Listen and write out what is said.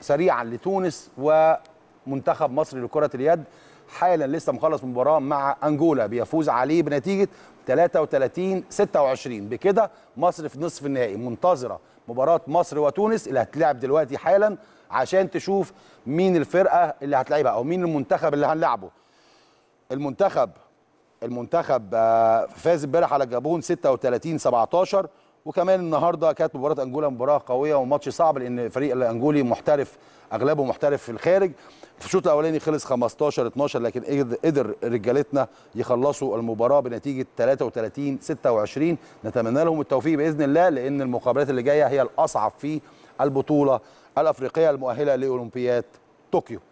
سريعا لتونس ومنتخب مصر لكرة اليد حالا لسه مخلص مباراة مع أنجولا بيفوز عليه بنتيجة 33 26 بكده مصر في نصف النهائي منتظرة مباراة مصر وتونس اللي هتلعب دلوقتي حالا عشان تشوف مين الفرقة اللي هتلعبها أو مين المنتخب اللي هنلعبه المنتخب المنتخب آه، فاز امبارح على الجابون 36 17 وكمان النهارده كانت مباراه انجولا مباراه قويه وماتش صعب لان الفريق الانجولي محترف اغلبه محترف في الخارج في الشوط الاولاني خلص 15 12 لكن قدر رجالتنا يخلصوا المباراه بنتيجه 33 26 نتمنى لهم التوفيق باذن الله لان المقابلات اللي جايه هي الاصعب في البطوله الافريقيه المؤهله لاولمبياد طوكيو